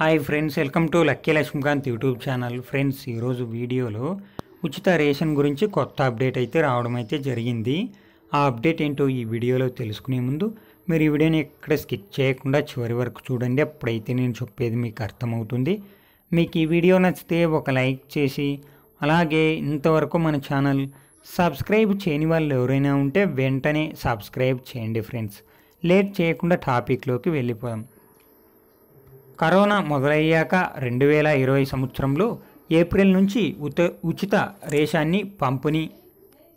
hi friends welcome to Lucky Lakshmikanth YouTube channel friends ఈరోజు వీడియోలో ఉచిత రేషన్ గురించి కొత్త అప్డేట్ అయితే రావడం అయితే జరిగింది ఆ అప్డేట్ ఏంటో ఈ వీడియోలో తెలుసుకునే ముందు మీరు ఈ వీడియోని ఎక్కడ స్కిప్ చేయకుండా చివరి వరకు చూడండి అప్పుడైతే నేను చెప్పేది మీకు అర్థమవుతుంది మీకు ఈ వీడియో నచ్చితే ఒక లైక్ చేసి అలాగే ఇంతవరకు మన ఛానల్ సబ్స్క్రైబ్ చేయని వాళ్ళు ఎవరైనా ఉంటే వెంటనే సబ్స్క్రైబ్ చేయండి ఫ్రెండ్స్ లేట్ చేయకుండా టాపిక్లోకి వెళ్ళిపోదాం కరోనా మొదలయ్యాక రెండు వేల ఇరవై సంవత్సరంలో ఏప్రిల్ నుంచి ఉత ఉచిత రేషాన్ని పంపిణీ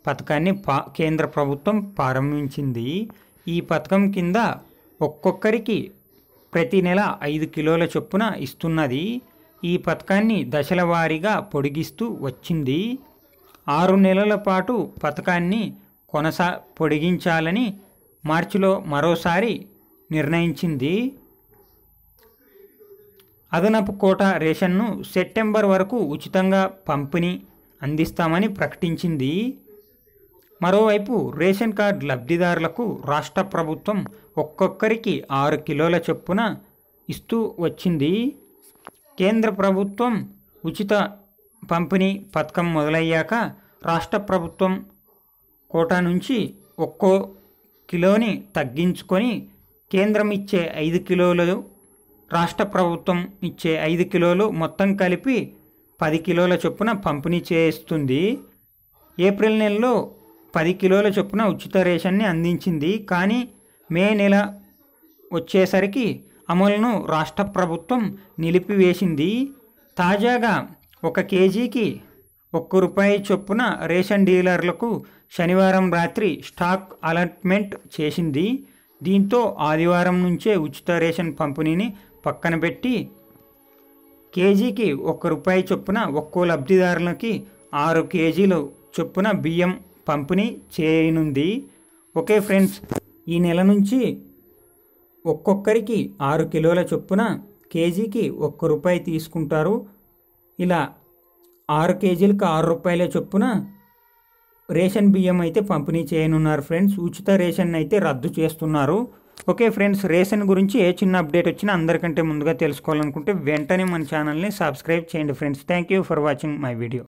పథకాన్ని పా కేంద్ర ప్రభుత్వం ప్రారంభించింది ఈ పథకం కింద ఒక్కొక్కరికి ప్రతి నెల ఐదు కిలోల చొప్పున ఇస్తున్నది ఈ పథకాన్ని దశల వారీగా పొడిగిస్తూ వచ్చింది ఆరు నెలల పాటు పథకాన్ని కొనసా పొడిగించాలని మార్చిలో మరోసారి నిర్ణయించింది అదనపు కోట రేషన్ను సెప్టెంబర్ వరకు ఉచితంగా పంపిణీ అందిస్తామని ప్రకటించింది మరోవైపు రేషన్ కార్డు లబ్ధిదారులకు రాష్ట్ర ప్రభుత్వం ఒక్కొక్కరికి ఆరు కిలోల చొప్పున ఇస్తూ వచ్చింది కేంద్ర ప్రభుత్వం ఉచిత పంపిణీ పథకం మొదలయ్యాక రాష్ట్ర ప్రభుత్వం కోటా నుంచి ఒక్కో కిలోని తగ్గించుకొని కేంద్రం ఇచ్చే ఐదు కిలోలు రాష్ట్ర ప్రభుత్వం ఇచ్చే ఐదు కిలోలు మొత్తం కలిపి పది కిలోల చొప్పున పంపిణీ చేస్తుంది ఏప్రిల్ నెలలో పది కిలోల చొప్పున ఉచిత రేషన్ని అందించింది కానీ మే నెల వచ్చేసరికి అమలును రాష్ట్ర ప్రభుత్వం నిలిపివేసింది తాజాగా ఒక కేజీకి ఒక్క రూపాయి చొప్పున రేషన్ డీలర్లకు శనివారం రాత్రి స్టాక్ అలాట్మెంట్ చేసింది దీంతో ఆదివారం నుంచే ఉచిత రేషన్ పంపిణీని పక్కన పెట్టి కేజీకి ఒక్క రూపాయి చొప్పున ఒక్కో లబ్ధిదారులకి ఆరు కేజీలు చొప్పున బియ్యం పంపిణీ చేయనుంది ఓకే ఫ్రెండ్స్ ఈ నెల నుంచి ఒక్కొక్కరికి ఆరు కిలోల చొప్పున కేజీకి ఒక్క రూపాయి తీసుకుంటారు ఇలా ఆరు కేజీలకు ఆరు రూపాయల చొప్పున రేషన్ బియ్యం అయితే పంపిణీ చేయనున్నారు ఫ్రెండ్స్ ఉచిత రేషన్ అయితే రద్దు చేస్తున్నారు ఓకే ఫ్రెండ్స్ రేషన్ గురించి ఏ చిన్న అప్డేట్ వచ్చినా అందరికంటే ముందుగా తెలుసుకోవాలనుకుంటే వెంటనే మన ఛానల్ని సబ్స్క్రైబ్ చేయండి friends thank you for watching my video